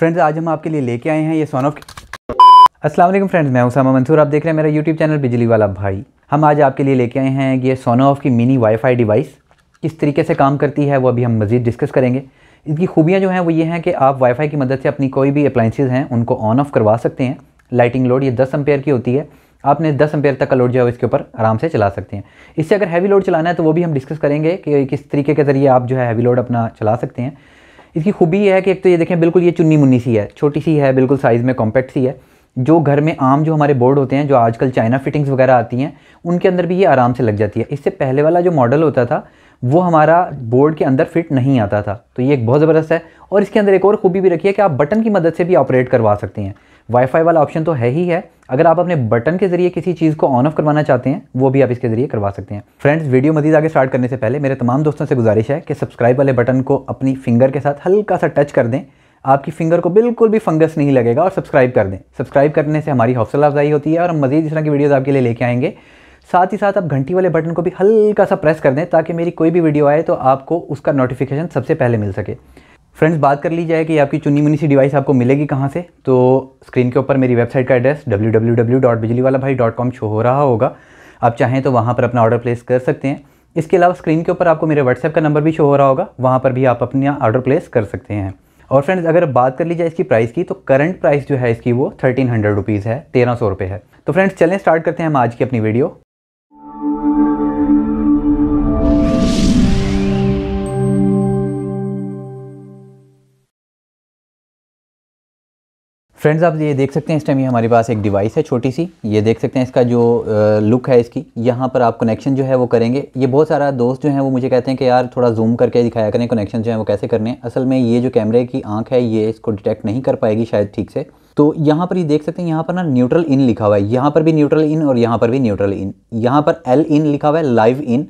friends आज हम आपके लिए लेके आए हैं ये सोन ऑफ असलम फ्रेंड्स मैं उसामा मंसूर आप देख रहे हैं मेरा यूट्यूब चैनल बिजली वाला भाई हम आज आपके लिए लेके आए हैं ये सोनो ऑफ की मिनी वाईफाई डिवाइस किस तरीके से काम करती है वो अभी हम मज़ीद डिस्कस करेंगे इसकी खूबियाँ जो हैं वो ये हैं कि आप वाईफाई की मदद से अपनी कोई भी अप्लाइंसिस हैं उनको ऑन ऑफ करवा सकते हैं लाइटिंग लोड ये दस एम्पेयर की होती है आपने 10 एम्पेयर तक का लोड जो है इसके ऊपर आराम से चला सकते हैं इससे अगर हैवी लोड चलाना है तो वो भी हम डिस्कस करेंगे कि किस तरीके के ज़रिए आप जो है हैवी लोड अपना चला सकते हैं इसकी खूबी यह है कि एक तो ये देखें बिल्कुल ये चुन्नी मुन्नी सी है छोटी सी है बिल्कुल साइज़ में कॉम्पैक्ट सी है जो घर में आम जो हमारे बोर्ड होते हैं जो आजकल चाइना फिटिंग्स वगैरह आती हैं उनके अंदर भी ये आराम से लग जाती है इससे पहले वाला जो मॉडल होता था वो हमारा बोर्ड के अंदर फिट नहीं आता था तो ये एक बहुत ज़बरदस्त है और इसके अंदर एक और खूबी भी रखी है कि आप बटन की मदद से भी ऑपरेट करवा सकते हैं वाईफाई वाला ऑप्शन तो है ही है अगर आप अपने बटन के जरिए किसी चीज़ को ऑन ऑफ करवाना चाहते हैं वो भी आप इसके जरिए करवा सकते हैं फ्रेंड्स वीडियो मजीद आगे स्टार्ट करने से पहले मेरे तमाम दोस्तों से गुजारिश है कि सब्सक्राइब वाले बटन को अपनी फिंगर के साथ हल्का सा टच कर दें आपकी फिंगर को बिल्कुल भी फंगस नहीं लगेगा और सब्सक्राइब कर दें सब्सक्राइब करने से हमारी हौसला अफजाई होती है और हम मजीद इस तरह की वीडियोज़ आपके लिए लेके आएंगे साथ ही साथ आप घंटी वाले बटन को भी हल्का सा प्रेस कर दें ताकि मेरी कोई भी वीडियो आए तो आपको उसका नोटिफिकेशन सबसे पहले मिल सके फ्रेंड्स बात कर ली जाए कि आपकी चुनी मुनी सी डिवाइस आपको मिलेगी कहाँ से तो स्क्रीन के ऊपर मेरी वेबसाइट का एड्रेस डब्ल्यू शो हो रहा होगा आप चाहें तो वहाँ पर अपना ऑर्डर प्लेस कर सकते हैं इसके अलावा स्क्रीन के ऊपर आपको मेरे व्हाट्सएप का नंबर भी शो हो रहा होगा वहाँ पर भी आप अपना ऑर्डर प्लेस कर सकते हैं और फ्रेंड्स अगर बात कर ली जाए इसकी प्राइस की तो करंट प्राइस जो है इसकी वो थर्टीन हंड्रेड रुपीज़ है तेरह सौ रुपये है तो फ्रेंड्स चलें स्टार्ट करते हैं हम आज की अपनी वीडियो फ्रेंड्स आप ये देख सकते हैं इस टाइम ये हमारे पास एक डिवाइस है छोटी सी ये देख सकते हैं इसका जो लुक है इसकी यहाँ पर आप कनेक्शन जो है वो करेंगे ये बहुत सारा दोस्त जो है वो मुझे कहते हैं कि यार थोड़ा जूम करके दिखाया करें कनेक्शन जो है वो कैसे करने हैं असल में ये जो कैमरे की आंख है ये इसको डिटेक्ट नहीं कर पाएगी शायद ठीक से तो यहाँ पर ये देख सकते हैं यहाँ पर ना न्यूट्रल इन लिखा हुआ है यहाँ पर भी न्यूट्रल इन और यहाँ पर भी न्यूट्रल इन यहाँ पर एल इन लिखा हुआ है लाइव इन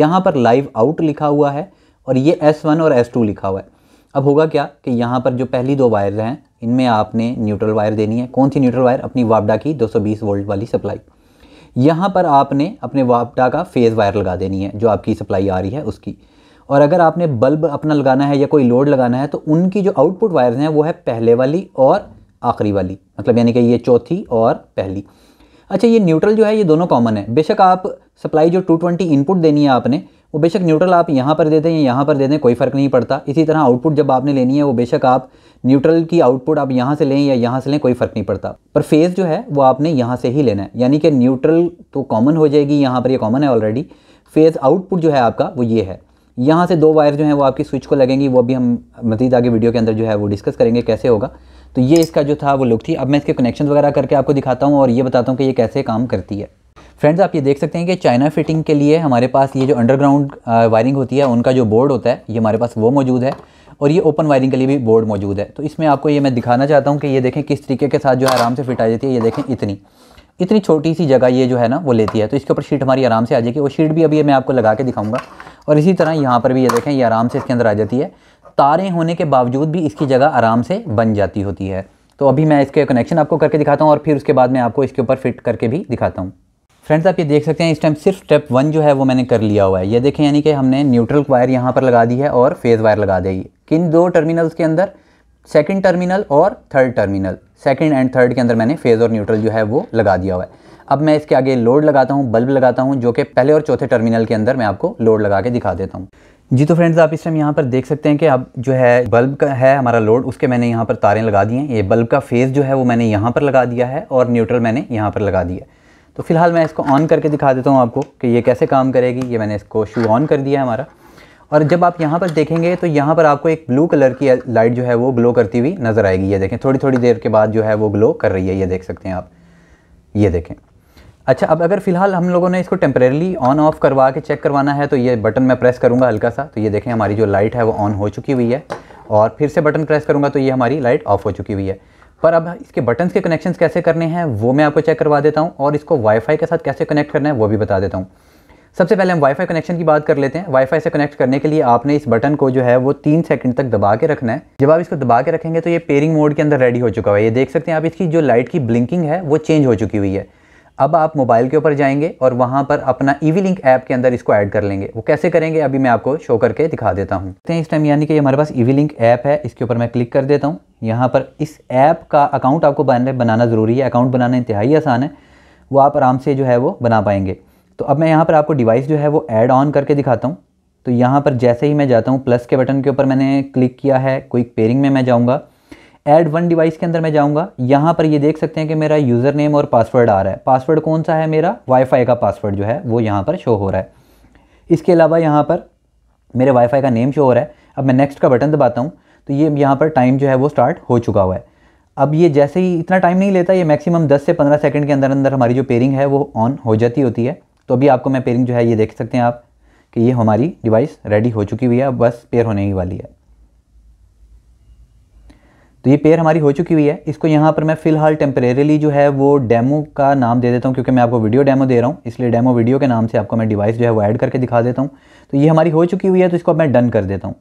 यहाँ पर लाइव आउट लिखा हुआ है और ये एस वन और एस टू लिखा हुआ है अब होगा क्या कि यहाँ पर जो पहली दो वायर हैं इनमें आपने न्यूट्रल वायर देनी है कौन सी न्यूट्रल वायर अपनी वापडा की 220 वोल्ट वाली सप्लाई यहाँ पर आपने अपने वापडा का फेज़ वायर लगा देनी है जो आपकी सप्लाई आ रही है उसकी और अगर आपने बल्ब अपना लगाना है या कोई लोड लगाना है तो उनकी जो आउटपुट वायर हैं वो है पहले वाली और आखिरी वाली मतलब यानी कि ये चौथी और पहली अच्छा ये न्यूट्रल जो है ये दोनों कॉमन है बेशक आप सप्लाई जो 220 इनपुट देनी है आपने वो बेशक न्यूट्रल आप यहाँ पर देते हैं यहाँ पर दे दें कोई फ़र्क नहीं पड़ता इसी तरह आउटपुट जब आपने लेनी है वो बेशक आप न्यूट्रल की आउटपुट आप यहाँ से लें या यहाँ से लें कोई फ़र्क नहीं पड़ता पर फेज़ जो है वो आपने यहाँ से ही लेना है यानी कि न्यूट्रल तो कॉमन हो जाएगी यहाँ पर ये यह कॉमन है ऑलरेडी फेज़ आउटपुट जो है आपका वो ये है यहाँ से दो वायर जो है वो आपकी स्विच को लगेंगी वो अभी हम मजीद आगे वीडियो के अंदर जो है वो डिस्कस करेंगे कैसे होगा तो ये इसका जो था वो लुक थी अब मैं इसके कनेक्शन वगैरह करके आपको दिखाता हूँ और ये बताता हूँ कि ये कैसे काम करती है फ्रेंड्स आप ये देख सकते हैं कि चाइना फिटिंग के लिए हमारे पास ये जो अंडरग्राउंड वायरिंग uh, होती है उनका जो बोर्ड होता है ये हमारे पास वो मौजूद है और ये ओपन वायरिंग के लिए भी बोर्ड मौजूद है तो इसमें आपको ये मैं दिखाना चाहता हूँ कि ये देखें किस तरीके के साथ जो है आराम से फिट आ जाती है ये देखें इतनी इतनी छोटी सी जगह ये जो है ना वो लेती है तो इसके ऊपर शीट हमारी आराम से आ जाएगी वो शीट भी अभी मैं आपको लगा के दिखाऊंगा और इसी तरह यहाँ पर भी ये देखें ये आराम से इसके अंदर आ जाती है तारें होने के बावजूद भी इसकी जगह आराम से बन जाती होती है तो अभी मैं इसके कनेक्शन आपको करके दिखाता हूँ और फिर उसके बाद मैं आपको इसके ऊपर फिट करके भी दिखाता हूँ फ्रेंड्स आप ये देख सकते हैं इस टाइम सिर्फ स्टेप वन जो है वो मैंने कर लिया हुआ है ये देखें यानी कि हमने न्यूट्रल वायर यहाँ पर लगा दी है और फेज़ वायर लगा दी किन दो टर्मिनल्स के अंदर सेकंड टर्मिनल और third terminal second and third के अंदर मैंने फेज़ और न्यूट्रल जो है वो लगा दिया हुआ है अब मैं इसके आगे लोड लगाता हूँ बल्ब लगाता हूँ जो कि पहले और चौथे टर्मिनल के अंदर मैं आपको लोड लगा के दिखा देता हूँ जी तो फ्रेंड्स आप इस टाइम यहाँ पर देख सकते हैं कि अब जो है बल्ब का है हमारा लोड उसके मैंने यहाँ पर तारें लगा दी हैं ये बल्ब का फेज़ जो है वो मैंने यहाँ पर लगा दिया है और न्यूट्रल मैंने यहाँ पर लगा दिया है तो फिलहाल मैं इसको ऑन करके दिखा देता हूँ आपको कि ये कैसे काम करेगी ये मैंने इसको शू ऑन कर दिया है हमारा और जब आप यहाँ पर देखेंगे तो यहाँ पर आपको एक ब्लू कलर की लाइट जो है वो ग्लो करती हुई नज़र आएगी ये देखें थोड़ी थोड़ी देर के बाद जो है वो ग्लो कर रही है ये देख सकते हैं आप ये देखें अच्छा अब अगर फ़िलहाल हम लोगों ने इसको टेम्परेली ऑन ऑफ़ करवा के चेक करवाना है तो ये बटन मैं प्रेस करूँगा हल्का सा तो ये देखें हमारी जो लाइट है वो ऑन हो चुकी हुई है और फिर से बटन प्रेस करूँगा तो ये हमारी लाइट ऑफ हो चुकी हुई है पर अब इसके बटन्स के कनेक्शंस कैसे करने हैं वो मैं आपको चेक करवा देता हूँ और इसको वाईफाई के साथ कैसे कनेक्ट करना है वो भी बता देता हूँ सबसे पहले हम वाईफाई कनेक्शन की बात कर लेते हैं वाईफाई से कनेक्ट करने के लिए आपने इस बटन को जो है वो तीन सेकंड तक दबा के रखना है जब आप इसको दबा के रखेंगे तो ये पेयरिंग मोड के अंदर रेडी हो चुका है ये देख सकते हैं आप इसकी जो लाइट की ब्लिंकिंग है वो चेंज हो चुकी हुई है अब आप मोबाइल के ऊपर जाएंगे और वहाँ पर अपना ईवी लिंक ऐप के अंदर इसको ऐड कर लेंगे वो कैसे करेंगे अभी मैं आपको शो करके दिखा देता हूँ इस टाइम यानी कि हमारे पास ईवी लिंक ऐप है इसके ऊपर मैं क्लिक कर देता हूँ यहाँ पर इस ऐप का अकाउंट आपको बनाना ज़रूरी है अकाउंट बनाना इंतहाई आसान है वो आप आराम से जो है वो बना पाएंगे तो अब मैं यहाँ पर आपको डिवाइस जो है वो ऐड ऑन करके दिखाता हूँ तो यहाँ पर जैसे ही मैं जाता हूँ प्लस के बटन के ऊपर मैंने क्लिक किया है कोई पेयरिंग में मैं जाऊँगा ऐड वन डिवाइस के अंदर मैं जाऊंगा यहाँ पर ये देख सकते हैं कि मेरा यूज़र नेम और पासवर्ड आ रहा है पासवर्ड कौन सा है मेरा वाईफाई का पासवर्ड जो है वो यहाँ पर शो हो रहा है इसके अलावा यहाँ पर मेरे वाईफाई का नेम शो हो रहा है अब मैं नेक्स्ट का बटन दबाता हूँ तो ये यहाँ पर टाइम जो है वो स्टार्ट हो चुका हुआ है अब ये जैसे ही इतना टाइम नहीं लेता ये मैक्सिमम दस से पंद्रह सेकेंड के अंदर अंदर हमारी जो पेयरिंग है वो ऑन हो जाती होती है तो अभी आपको मैं पेयरिंग जो है ये देख सकते हैं आप कि ये हमारी डिवाइस रेडी हो चुकी हुई है अब बस पेयर होने ही वाली है तो ये पेयर हमारी हो चुकी हुई है इसको यहाँ पर मैं फ़िलहाल टेम्परेरीली जो है वो डेमो का नाम दे देता हूँ क्योंकि मैं आपको वीडियो डेमो दे रहा हूँ इसलिए डेमो वीडियो के नाम से आपको मैं डिवाइस जो है वो ऐड करके दिखा देता हूँ तो ये हमारी हो चुकी हुई है तो इसको मैं डन कर देता हूँ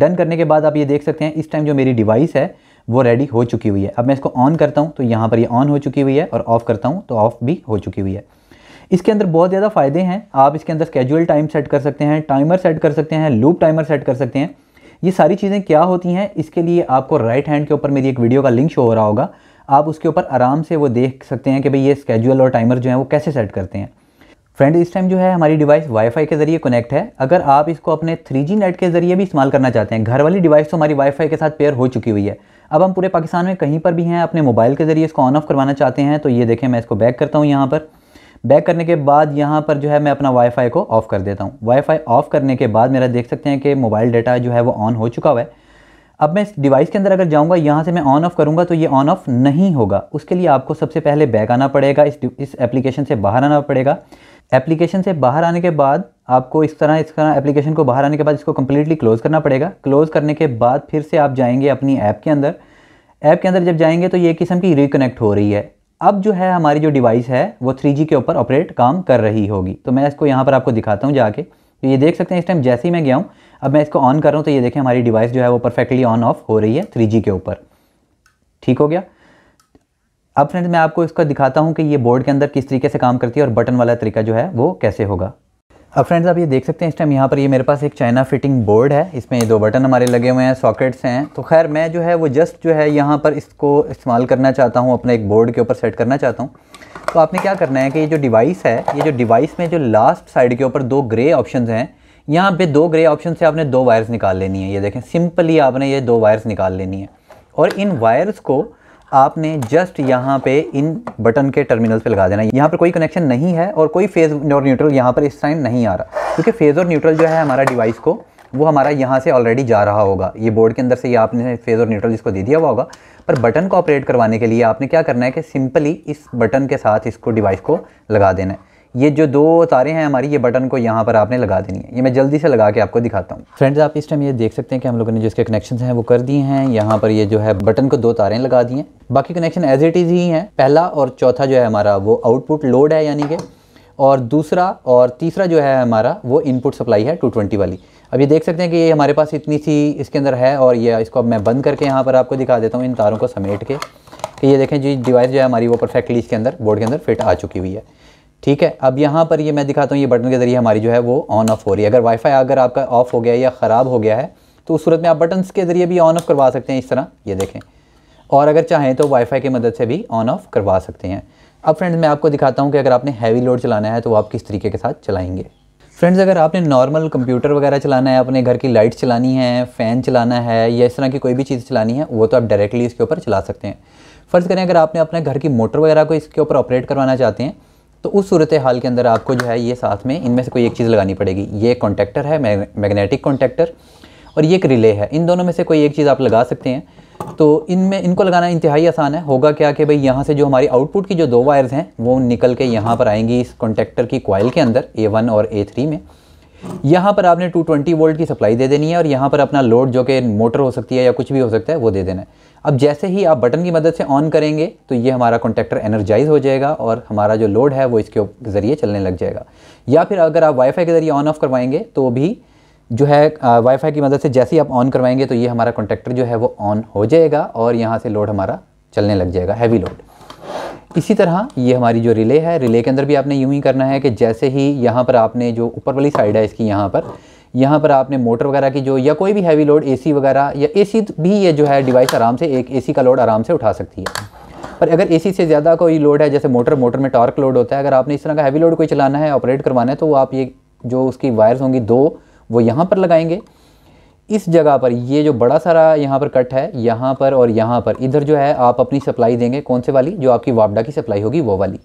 डन करने के बाद आप ये देख सकते हैं इस टाइम जो मेरी डिवाइस है वो रेडी हो चुकी हुई है अब मैं इसको ऑन करता हूँ तो यहाँ पर ये ऑन हो चुकी हुई है और ऑफ़ करता हूँ तो ऑफ़ भी हो चुकी हुई है इसके अंदर बहुत ज़्यादा फ़ायदे हैं आप इसके अंदर स्केजुअल टाइम सेट कर सकते हैं टाइमर सेट कर सकते हैं लूप टाइमर सेट कर सकते हैं ये सारी चीज़ें क्या होती हैं इसके लिए आपको राइट हैंड के ऊपर मेरी एक वीडियो का लिंक शो हो रहा होगा आप उसके ऊपर आराम से वो देख सकते हैं कि भाई ये स्केजुअल और टाइमर जो है वो कैसे सेट करते हैं फ्रेंड इस टाइम जो है हमारी डिवाइस वाईफाई के ज़रिए कनेक्ट है अगर आप इसको अपने 3G नेट के ज़रिए भी इस्तेमाल करना चाहते हैं घर वाली डिवाइस तो हमारी वाईफाई के साथ पेयर हो चुकी हुई है अब हम पूरे पाकिस्तान में कहीं पर भी हैं अपने मोबाइल के ज़रिए इसको ऑन ऑफ करवाना चाहते हैं तो ये देखें मैं इसको बैक करता हूँ यहाँ पर बैक करने के बाद यहाँ पर जो है मैं अपना वाईफाई को ऑफ़ कर देता हूँ वाईफाई ऑफ़ करने के बाद मेरा देख सकते हैं कि मोबाइल डाटा जो है वो ऑन हो चुका हुआ है अब मैं इस डिवाइस के अंदर अगर जाऊँगा यहाँ से मैं ऑन ऑफ़ करूँगा तो ये ऑन ऑफ़ नहीं होगा उसके लिए आपको सबसे पहले बैक आना पड़ेगा इस इस एप्लीकेशन से बाहर आना पड़ेगा एप्लीकेशन से बाहर आने के बाद आपको इस तरह इस तरह एप्लीकेशन को बाहर आने के बाद इसको कम्प्लीटली क्लोज़ करना पड़ेगा क्लोज़ करने के बाद फिर से आप जाएंगे अपनी ऐप के अंदर ऐप के अंदर जब जाएंगे तो ये किस्म की रिकनेक्ट हो रही है अब जो है हमारी जो डिवाइस है वो 3G के ऊपर ऑपरेट काम कर रही होगी तो मैं इसको यहाँ पर आपको दिखाता हूँ जाके तो ये देख सकते हैं इस टाइम जैसे ही मैं गया हूँ अब मैं इसको ऑन कर रहा हूँ तो ये देखें हमारी डिवाइस जो है वो परफेक्टली ऑन ऑफ हो रही है थ्री के ऊपर ठीक हो गया अब फ्रेंड मैं आपको इसका दिखाता हूँ कि ये बोर्ड के अंदर किस तरीके से काम करती है और बटन वाला तरीका जो है वो कैसे होगा अब फ्रेंड्स आप ये देख सकते हैं इस टाइम यहाँ पर ये मेरे पास एक चाइना फिटिंग बोर्ड है इसमें ये दो बटन हमारे लगे हुए हैं सॉकेट्स हैं तो खैर मैं जो है वो जस्ट जो है यहाँ पर इसको इस्तेमाल करना चाहता हूँ अपने एक बोर्ड के ऊपर सेट करना चाहता हूँ तो आपने क्या करना है कि ये जो डिवाइस है ये जो डिवाइस में जो लास्ट साइड के ऊपर दो ग्रे ऑप्शन हैं यहाँ पर दो ग्रे ऑप्शन से आपने दो वायर्स निकाल लेनी है ये देखें सिंपली आपने ये दो वायर्स निकाल लेनी है और इन वायर्स को आपने जस्ट यहाँ पे इन बटन के टर्मिनल्स पे लगा देना यहाँ पर कोई कनेक्शन नहीं है और कोई फेज़ और न्यूट्रल यहाँ पर इस टाइम नहीं आ रहा क्योंकि फेज़ और न्यूट्रल जो है हमारा डिवाइस को वो हमारा यहाँ से ऑलरेडी जा रहा होगा ये बोर्ड के अंदर से ये आपने फेज़ और न्यूट्रल इसको दे दिया हुआ होगा पर बटन को ऑपरेट करवाने के लिए आपने क्या करना है कि सिंपली इस बटन के साथ इसको डिवाइस को लगा देना है ये जो दो तारे हैं हमारी ये बटन को यहाँ पर आपने लगा देनी है ये मैं जल्दी से लगा के आपको दिखाता हूँ फ्रेंड्स आप इस टाइम ये देख सकते हैं कि हम लोगों ने जो इसके कनेक्शन हैं वो कर दिए हैं यहाँ पर ये जो है बटन को दो तारें लगा दी हैं बाकी कनेक्शन एज इट इज़ ही हैं पहला और चौथा जो है हमारा वो आउटपुट लोड है यानी कि और दूसरा और तीसरा जो है हमारा वो इनपुट सप्लाई है टू वाली अब ये देख सकते हैं कि ये हमारे पास इतनी सी इसके अंदर है और ये इसको अब मैं बंद करके यहाँ पर आपको दिखा देता हूँ इन तारों को समेट के कि ये देखें जी डिवाइस जो है हमारी वो परफेक्टली इसके अंदर बोर्ड के अंदर फिट आ चुकी हुई है ठीक है अब यहाँ पर ये मैं दिखाता हूँ ये बटन के ज़रिए हमारी जो है वो ऑन ऑफ हो रही है अगर वाईफाई अगर आपका ऑफ हो गया या ख़राब हो गया है तो उस सूरत में आप बटन्स के ज़रिए भी ऑन ऑफ़ करवा सकते हैं इस तरह ये देखें और अगर चाहें तो वाईफाई की मदद से भी ऑन ऑफ़ करवा सकते हैं अब फ्रेंड्स मैं आपको दिखाता हूँ कि अगर आपने हैवी लोड चलाना है तो आप किस तरीके के साथ चलाएँगे फ्रेंड्स अगर आपने नॉर्मल कंप्यूटर वगैरह चलाना है अपने घर की लाइट्स चलानी है फ़ैन चलाना है या इस तरह की कोई भी चीज़ चलानी है वो तो आप डायरेक्टली इसके ऊपर चला सकते हैं फ़र्ज़ करें अगर आपने अपने घर की मोटर वगैरह को इसके ऊपर ऑपरेट करवाना चाहते हैं तो उस सूरत हाल के अंदर आपको जो है ये साथ में इनमें से कोई एक चीज़ लगानी पड़ेगी ये कॉन्टेक्टर है मैग्नेटिक कॉन्टेक्टर और ये एक रिले है इन दोनों में से कोई एक चीज़ आप लगा सकते हैं तो इनमें इनको लगाना इंतहाई आसान है होगा क्या कि भाई यहाँ से जो हमारी आउटपुट की जो दो वायर्स हैं वो निकल के यहाँ पर आएंगी इस कॉन्टेक्टर की कॉयल के अंदर ए वन और ए थ्री में यहाँ पर आपने 220 वोल्ट की सप्लाई दे देनी है और यहाँ पर अपना लोड जो कि मोटर हो सकती है या कुछ भी हो सकता है वो दे देना है अब जैसे ही आप बटन की मदद से ऑन करेंगे तो ये हमारा कॉन्टैक्टर एनर्जाइज हो जाएगा और हमारा जो लोड है वो इसके ज़रिए चलने लग जाएगा या फिर अगर आप वाईफाई के ज़रिए ऑन ऑफ करवाएंगे तो भी जो है वाईफाई की मदद से जैसे ही आप ऑन करवाएंगे तो ये हमारा कॉन्टैक्टर जो है वो ऑन हो जाएगा और यहाँ से लोड हमारा चलने लग जाएगा हैवी लोड इसी तरह ये हमारी जो रिले है रिले के अंदर भी आपने यूं ही करना है कि जैसे ही यहाँ पर आपने जो ऊपर वाली साइड है इसकी यहाँ पर यहाँ पर आपने मोटर वगैरह की जो या कोई भी हैवी लोड एसी वगैरह या एसी भी ये जो है डिवाइस आराम से एक एसी का लोड आराम से उठा सकती है पर अगर एसी से ज़्यादा कोई लोड है जैसे मोटर मोटर में टॉर्क लोड होता है अगर आपने इस तरह का हैवी लोड कोई चलाना है ऑपरेट करवाना है तो वो आप ये जो उसकी वायर्स होंगी दो वो यहाँ पर लगाएंगे इस जगह पर ये जो बड़ा सारा यहाँ पर कट है यहाँ पर और यहाँ पर इधर जो है आप अपनी सप्लाई देंगे कौन से वाली जो आपकी वापडा की सप्लाई होगी वो वाली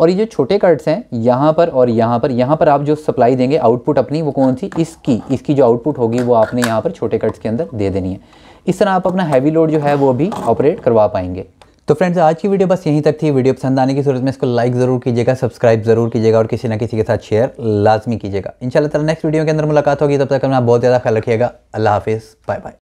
और ये जो छोटे कट्स हैं यहाँ पर और यहाँ पर यहाँ पर आप जो सप्लाई देंगे आउटपुट अपनी वो कौन सी इसकी इसकी जो आउटपुट होगी वो आपने यहाँ पर छोटे कट्स के अंदर दे देनी है इस तरह आप अपना हैवी लोड जो है वो भी ऑपरेट करवा पाएंगे तो फ्रेंड्स आज की वीडियो बस यहीं तक थी वीडियो पसंद आने की सूरत में इसको लाइक ज़रूर कीजिएगा सब्सक्राइब जरूर कीजिएगा और किसी ना किसी के साथ शेयर लाजमी कीजिएगा इंशाल्लाह नेक्स्ट वीडियो के अंदर मुलाकात होगी तब तक अपना बहुत ज़्यादा ख्याल रखिएगा अल्लाह हाफिज़ बाय बाय